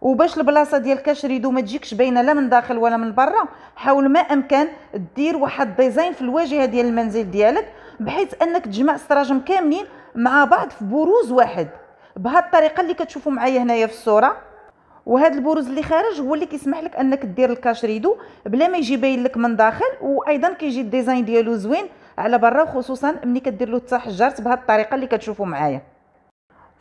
وباش البلاصه ديال كاشريدو ما تجيكش باينه لا من داخل ولا من برا حاول ما امكن دير واحد ديزاين في الواجهه ديال المنزل ديالك بحيث انك تجمع السراجم كاملين مع بعض في بروز واحد بهذه الطريقه اللي كتشوفوا معايا هنايا في الصوره وهذا البروز اللي خارج هو اللي كيسمح لك انك دير الكاشريدو بلا ما يجي باين لك من داخل وايضا كيجي الديزاين ديالو زوين على برا وخصوصا ملي كدير له التحجرت بهذه الطريقه اللي كتشوفوا معايا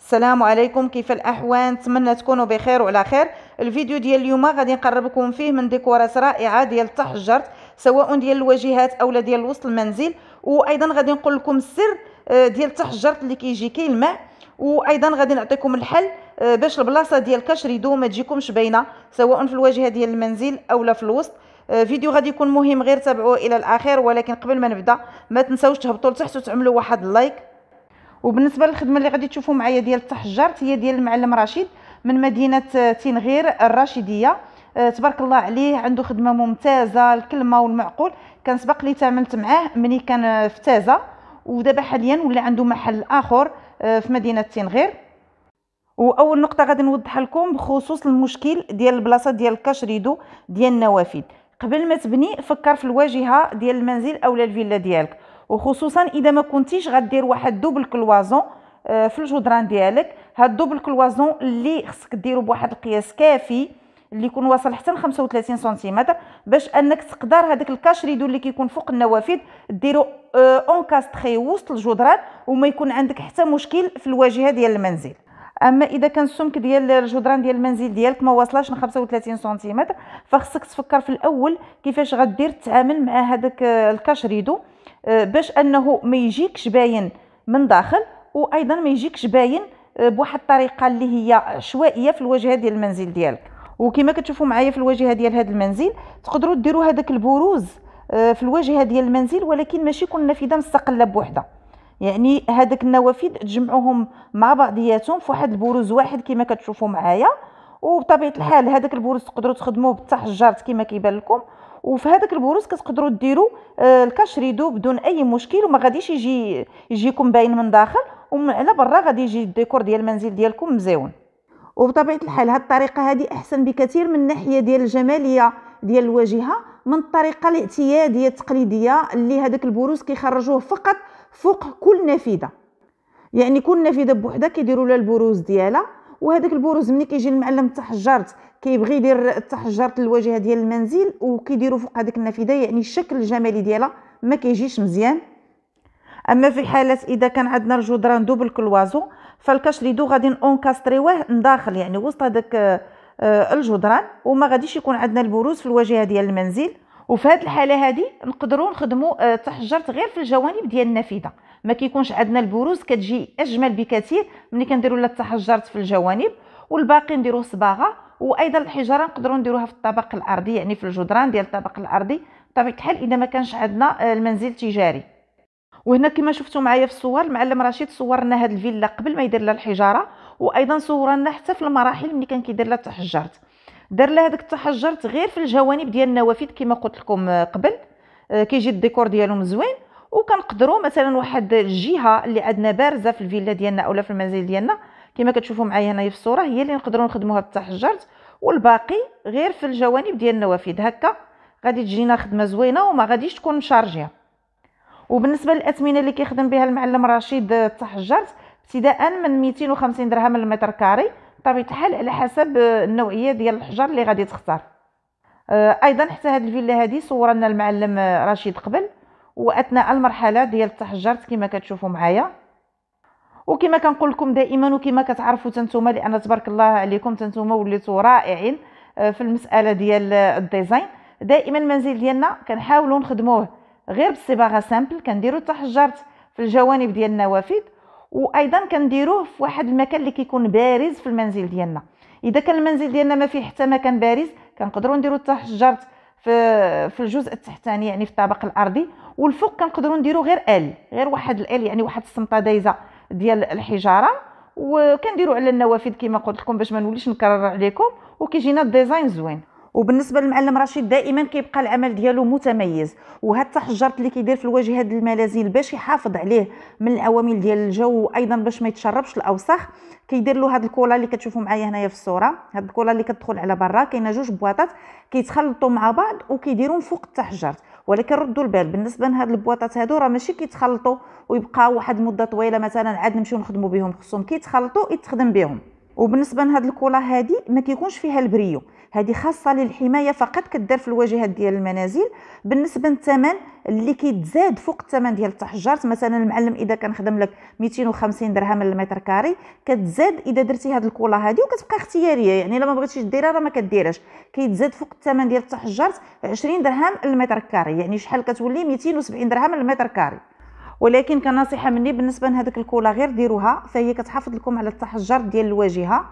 السلام عليكم كيف الاحوال نتمنى تكونوا بخير وعلى خير الفيديو ديال اليوم غادي نقرب لكم فيه من ديكورات رائعه ديال تحت سواء ديال الواجهات اولا ديال وسط المنزل وايضا غادي نقول لكم السر آه، ديال تحت اللي كيجي كيلمع وايضا غادي نعطيكم الحل آه، باش البلاصه ديال كشريدو ما تجيكمش باينه سواء في الواجهه ديال المنزل اولا في الوسط آه، فيديو غادي يكون مهم غير تابعوه الى الاخير ولكن قبل ما نبدا ما تنساوش تهبطوا لتحت وتعملوا واحد لايك وبالنسبه للخدمه اللي غادي تشوفوا معايا ديال التحجرت هي ديال المعلم رشيد من مدينه تنغير الرشيديه أه، تبارك الله عليه عنده خدمه ممتازه الكلمه والمعقول كان سبق لي تعاملت معاه ملي كان في تازه ودابا حاليا ولا عنده محل اخر أه، في مدينه تنغير واول نقطه غادي نوضح لكم بخصوص المشكل ديال البلاصه ديال الكاشريدو ديال النوافذ قبل ما تبني فكر في الواجهه ديال المنزل اولا الفيلا ديالك وخصوصا اذا ما كنتيش غدير واحد دوبل كلوازون آه، في الجدران ديالك هاد دوبل كلوازون اللي خصك ديرو بواحد القياس كافي اللي يكون واصل حتى ل 35 سنتيمتر باش انك تقدر هذاك الكاش ريدو اللي كيكون فوق النوافذ ديرو كاستري آه، وسط الجدران وما يكون عندك حتى مشكل في الواجهه ديال المنزل اما اذا كان السمك ديال الجدران ديال المنزل ديالك ما واصلاش ل 35 سنتيمتر فخصك تفكر في الاول كيفاش غدير تتعامل مع هذاك آه، الكاش ريدو آه، باش انه ما يجيكش باين من داخل وايضا ما يجيكش باين آه، بواحد الطريقه اللي هي عشوائيه في الواجهه ديال المنزل ديالك وكما كتشوفوا معايا في الواجهه ديال هذا المنزل تقدروا ديروا هذاك البروز آه، في الواجهه ديال المنزل ولكن ماشي كل نافذه مستقله بوحدها يعني هذاك النوافذ تجمعوهم مع بعضياتهم في واحد البروز واحد كما كتشوفوا معايا وبطبيعه الحال هذاك البروز تقدروا تخدموه بالتحجرات كما كيبان لكم وفي هذاك البروز كتقدروا ديروا آه، الكاش ريدو بدون اي مشكل وما غاديش يجي يجيكم باين من داخل ومن على برا غادي يجي الديكور ديال المنزل ديالكم مزيون وبطبيعه الحال هاد الطريقه هذه احسن بكثير من ناحيه ديال الجماليه ديال الواجهه من الطريقه الاعتياديه التقليديه اللي هذاك البروز كيخرجوه فقط فوق كل نافذه يعني كل نافذه بوحدها كيديروا لها البروز ديالها وهذاك البروز ملي كيجي المعلم تحجرت كيبغي يدير تحجرت الواجهه ديال المنزل وكيديروا فوق هذيك النافذه يعني الشكل الجمالي ديالها ما كيجيش مزيان اما في حاله اذا كان عندنا الجدران دوبل كلوازو فالكاش دو غادي اونكاستريوه داخل يعني وسط هذاك آه، الجدران وما غاديش يكون عندنا البروز في الواجهه ديال المنزل وفي هذه الحاله هذه نقدروا نخدموا آه، تحجرت غير في الجوانب ديال النافذه ما كيكونش عندنا البروز كتجي اجمل بكثير ملي كنديروا لا تحجرت في الجوانب والباقي نديروا صباغه وايضا الحجاره نقدروا نديروها في الطبق الارضي يعني في الجدران ديال الطبق الارضي بطبيعه الحال اذا ما كانش عندنا آه، المنزل تجاري وهنا كما شفتوا معايا في الصور المعلم رشيد صورنا هذه الفيلا قبل ما يدير لها الحجاره وايضا صورنا حتى في المراحل ملي كان كيدير لها التحجرت دار لها داك التحجرت غير في الجوانب ديال النوافذ كما قلت لكم آه، قبل آه، كيجي الديكور ديالهم زوين وكنقدروا مثلا واحد الجهه اللي عندنا بارزه في الفيلا ديالنا اولا في المنزل ديالنا كما كتشوفوا معايا هنايا في الصوره هي اللي نقدروا نخدموها بالتحجرت والباقي غير في الجوانب ديال النوافذ هكا غادي تجينا خدمه زوينه وما غاديش تكون مشارجيه وبالنسبه للاثمنه اللي كيخدم بها المعلم رشيد آه، التحجرت ابتداء من 250 درهم للمتر كاري بطبيعه الحال على حسب النوعيه ديال الحجر اللي غادي تختار آه، ايضا حتى هاد الفيلا هادي صورنا المعلم رشيد قبل واثناء المرحله ديال التحجرت كما كتشوفوا معايا وكما كنقول لكم دائما وكما كتعرفوا تنتوما لان تبارك الله عليكم تنتوما وليتوا رائعين آه، في المساله ديال الديزاين دائما المنزل ديالنا كنحاولوا نخدموه غير بالصباغه سامبل كنديروا التحجرت في الجوانب ديال النوافذ وايضا كنديروه في واحد المكان اللي كيكون بارز في المنزل ديالنا اذا كان المنزل ديالنا ما فيه حتى مكان بارز كنقدروا نديروا التحجرت في في الجزء التحتاني يعني في الطابق الارضي والفوق كنقدروا نديروا غير ال غير واحد ال يعني واحد السمطه دايزه ديال الحجاره وكنديروا على النوافذ كما قلت لكم باش ما نوليش نكرر عليكم وكيجينا الديزاين زوين وبالنسبه للمعلم رشيد دائما كيبقى العمل ديالو متميز وهاد التحجرت اللي كيدير في الواجهه هاد الملازل باش يحافظ عليه من العوامل ديال الجو وايضا باش ما يتشربش الاوساخ كيدير له هاد الكولا اللي كتشوفوا معايا هنايا في الصوره هاد الكولا اللي كتدخل على برا كاينه جوج بواطات كيتخلطوا مع بعض وكيديروا فوق التحجرت ولكن ردوا البال بالنسبه لهاد البواطات هادو راه ماشي كيتخلطوا ويبقاو واحد المده طويله مثلا عاد نمشيو نخدموا بهم خصهم كيتخلطوا يتخدم بهم وبالنسبه لهاد الكولا هادي ما كيكونش فيها البريو هادي خاصه للحمايه فقط كدار في الواجهات ديال المنازل بالنسبه للثمن اللي كيتزاد فوق الثمن ديال التحجرات مثلا المعلم اذا كان خدم لك 250 درهم للمتر كاري كتزاد اذا درتي هاد الكولا هادي وكتبقى اختياريه يعني الا ما بغيتيش ديرها راه ما كديرهاش كيتزاد فوق الثمن ديال التحجرات 20 درهم للمتر كاري يعني شحال كتولي 270 درهم للمتر كاري ولكن كنصيحه مني بالنسبه لهذيك الكولا غير ديروها فهي كتحافظ لكم على التحجر ديال الواجهه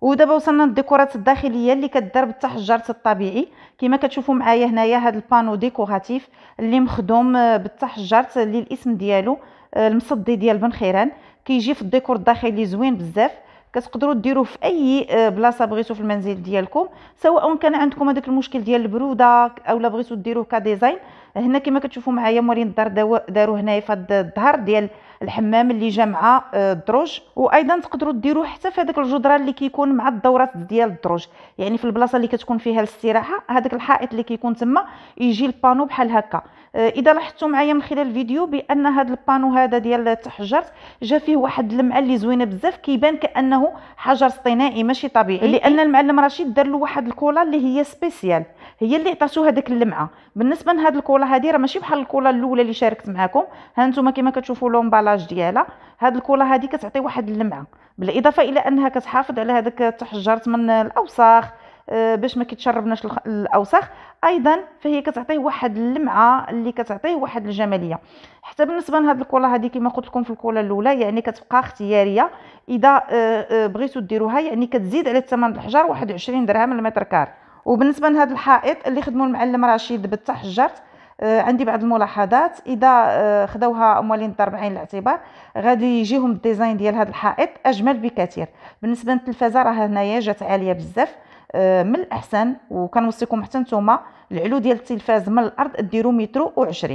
ودابا وصلنا للديكورات الداخليه اللي كدار بالتحجر الطبيعي كما كتشوفوا معايا هنايا هذا البانو ديكوراتيف اللي مخدوم آه، بالتحجر اللي الاسم ديالو آه، المصدي ديال بن خيران كيجي في الديكور الداخلي زوين بزاف كتقدروا ديروه في اي آه، بلاصه بغيتو في المنزل ديالكم سواء كان عندكم هذاك المشكل ديال البروده اولا بغيتو ديروه كديزاين هنا كما كتشوفوا معايا مورين الدار داروا هنايا في هذا الظهر ديال الحمام اللي جا مع الدروج آه، وايضا تقدروا ديروه حتى في هذاك الجدران اللي كيكون مع الدورات ديال الدروج يعني في البلاصه اللي كتكون فيها الاستراحه هذاك الحائط اللي كيكون تما يجي البانو بحال هكا آه، اذا لاحظتوا معايا من خلال الفيديو بان هذا البانو هذا ديال التحجر جا فيه واحد اللمعه اللي زوينه بزاف كيبان كانه حجر اصطناعي ماشي طبيعي لان المعلم رشيد دار له واحد الكولا اللي هي سبيسيال هي اللي عطاتو هذاك اللمعه بالنسبه لهاد الكولا الكولا هذه راه ماشي بحال الكولا الاولى اللي شاركت معكم ها انتم كما كتشوفوا لومبالاج ديالها هاد الكولا هذه كتعطي واحد اللمعه بالاضافه الى انها كتحافظ على هذاك التحجرت من الاوساخ آه، باش ما كيتشربناش الاوساخ ايضا فهي كتعطيه واحد اللمعه اللي كتعطيه واحد الجماليه حتى بالنسبه لهاد الكولا هادي كما قلت لكم في الكولا الاولى يعني كتبقى اختياريه اذا آه، آه، بغيتو ديروها يعني كتزيد على الثمن الحجر واحد 21 درهم المتر كار وبالنسبه لهاد الحائط اللي خدمو المعلم رشيد بالتحجرت آه، عندي بعض الملاحظات اذا آه، خداوها اموالين بعين الاعتبار غادي يجيهم الديزاين ديال هذا الحائط اجمل بكثير بالنسبه للتلفازه راه هنايا جات عاليه بزاف آه، من الاحسن وكنوصيكم حتى نتوما العلو ديال التلفاز من الارض ديروا مترو و20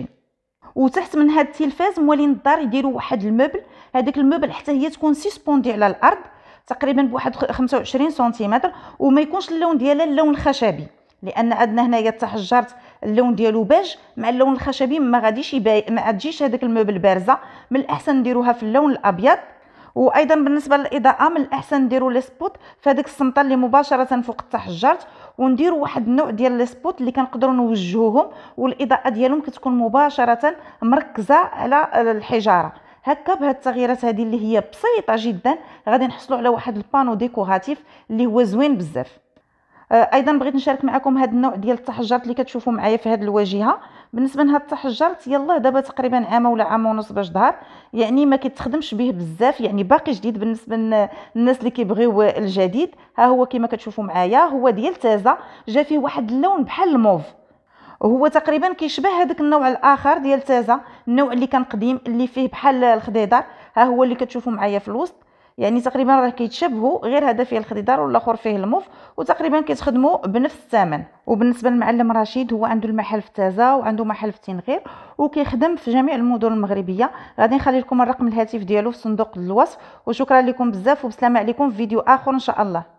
وتحت من هذا التلفاز موالين الدار يديروا واحد المبل هذاك المبل حتى هي تكون سيسبوندي على الارض تقريبا بواحد 25 سنتيمتر وما يكونش اللون ديالها اللون الخشبي لان عندنا هنايا تحجرت اللون ديالو بيج مع اللون الخشبي ما غاديش يباي ما تجيش هذاك الموبل بارزه من الاحسن نديروها في اللون الابيض وايضا بالنسبه للاضاءه من الاحسن نديرو لي سبوت فهاديك السمطه اللي مباشره فوق التحجرت ونديروا واحد النوع ديال لي سبوت اللي كنقدروا نوجهوهم والاضاءه ديالهم كتكون مباشره مركزه على الحجاره هكا بهاد التغييرات هذه اللي هي بسيطه جدا غادي نحصلوا على واحد البانو ديكوراتيف اللي هو زوين بزاف آه، ايضا بغيت نشارك معكم هذا النوع ديال التحجرات اللي كتشوفوا معايا في هذه الواجهه بالنسبه لهاد التحجرات يلا دابا تقريبا عام ولا عام ونص باش ظهر يعني ما كيتخدمش به بزاف يعني باقي جديد بالنسبه للناس اللي كيبغيو الجديد ها هو كما كتشوفوا معايا هو ديال تازا جا فيه واحد اللون بحال الموف هو تقريبا كيشبه هذاك النوع الاخر ديال تازا النوع اللي كان قديم اللي فيه بحال الخضيدر ها هو اللي كتشوفوا معايا في الوسط يعني تقريبا راه كيتشابهوا غير هذا فيه الخضيدار والاخر فيه الموف وتقريبا كيتخدموا بنفس الثمن وبالنسبه للمعلم رشيد هو عنده المحل في تازا وعنده محل في تنغير وكيخدم في جميع المدن المغربيه غادي نخلي لكم الرقم الهاتف ديالو في صندوق الوصف وشكرا لكم بزاف وبسلامه عليكم في فيديو اخر ان شاء الله